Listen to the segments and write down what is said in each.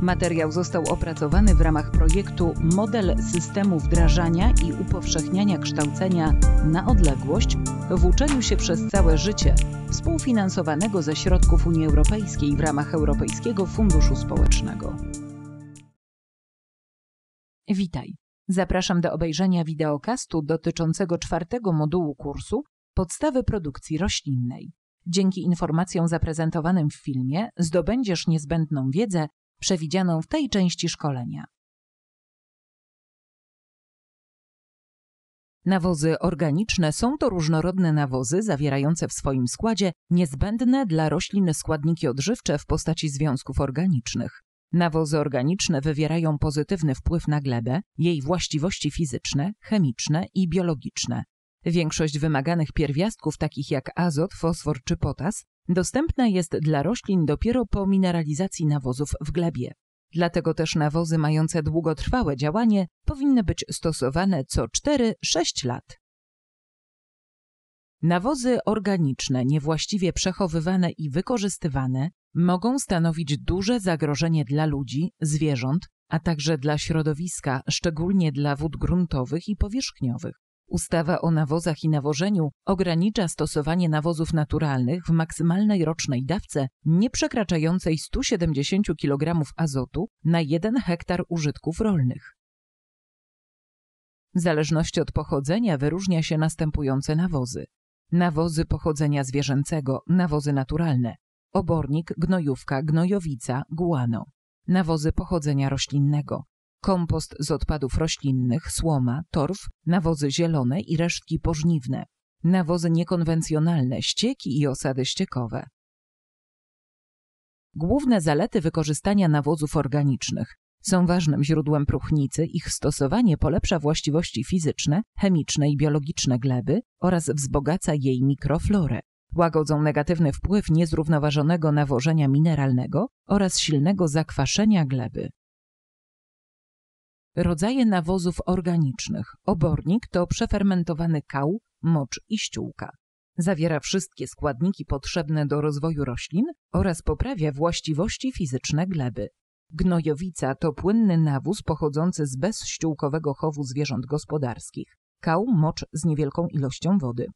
Materiał został opracowany w ramach projektu Model systemu wdrażania i upowszechniania kształcenia na odległość w uczeniu się przez całe życie, współfinansowanego ze środków Unii Europejskiej w ramach Europejskiego Funduszu Społecznego. Witaj. Zapraszam do obejrzenia wideokastu dotyczącego czwartego modułu kursu Podstawy produkcji roślinnej. Dzięki informacjom zaprezentowanym w filmie zdobędziesz niezbędną wiedzę przewidzianą w tej części szkolenia. Nawozy organiczne są to różnorodne nawozy zawierające w swoim składzie niezbędne dla roślin składniki odżywcze w postaci związków organicznych. Nawozy organiczne wywierają pozytywny wpływ na glebę, jej właściwości fizyczne, chemiczne i biologiczne. Większość wymaganych pierwiastków, takich jak azot, fosfor czy potas, Dostępna jest dla roślin dopiero po mineralizacji nawozów w glebie. Dlatego też nawozy mające długotrwałe działanie powinny być stosowane co 4-6 lat. Nawozy organiczne niewłaściwie przechowywane i wykorzystywane mogą stanowić duże zagrożenie dla ludzi, zwierząt, a także dla środowiska, szczególnie dla wód gruntowych i powierzchniowych. Ustawa o nawozach i nawożeniu ogranicza stosowanie nawozów naturalnych w maksymalnej rocznej dawce nie przekraczającej 170 kg azotu na 1 hektar użytków rolnych. W zależności od pochodzenia wyróżnia się następujące nawozy. Nawozy pochodzenia zwierzęcego, nawozy naturalne. Obornik, gnojówka, gnojowica, guano. Nawozy pochodzenia roślinnego kompost z odpadów roślinnych, słoma, torf, nawozy zielone i resztki pożniwne, nawozy niekonwencjonalne, ścieki i osady ściekowe. Główne zalety wykorzystania nawozów organicznych są ważnym źródłem próchnicy, ich stosowanie polepsza właściwości fizyczne, chemiczne i biologiczne gleby oraz wzbogaca jej mikroflorę. Łagodzą negatywny wpływ niezrównoważonego nawożenia mineralnego oraz silnego zakwaszenia gleby. Rodzaje nawozów organicznych. Obornik to przefermentowany kał, mocz i ściółka. Zawiera wszystkie składniki potrzebne do rozwoju roślin oraz poprawia właściwości fizyczne gleby. Gnojowica to płynny nawóz pochodzący z bezściółkowego chowu zwierząt gospodarskich. Kał, mocz z niewielką ilością wody.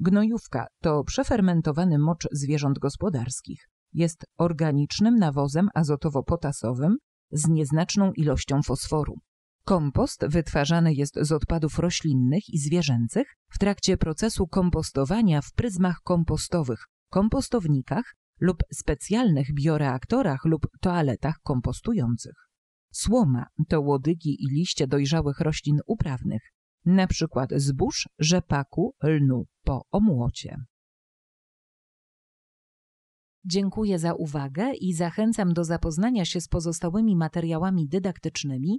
Gnojówka to przefermentowany mocz zwierząt gospodarskich. Jest organicznym nawozem azotowo-potasowym z nieznaczną ilością fosforu. Kompost wytwarzany jest z odpadów roślinnych i zwierzęcych w trakcie procesu kompostowania w pryzmach kompostowych, kompostownikach lub specjalnych bioreaktorach lub toaletach kompostujących. Słoma to łodygi i liście dojrzałych roślin uprawnych, np. zbóż, rzepaku, lnu po omłocie. Dziękuję za uwagę i zachęcam do zapoznania się z pozostałymi materiałami dydaktycznymi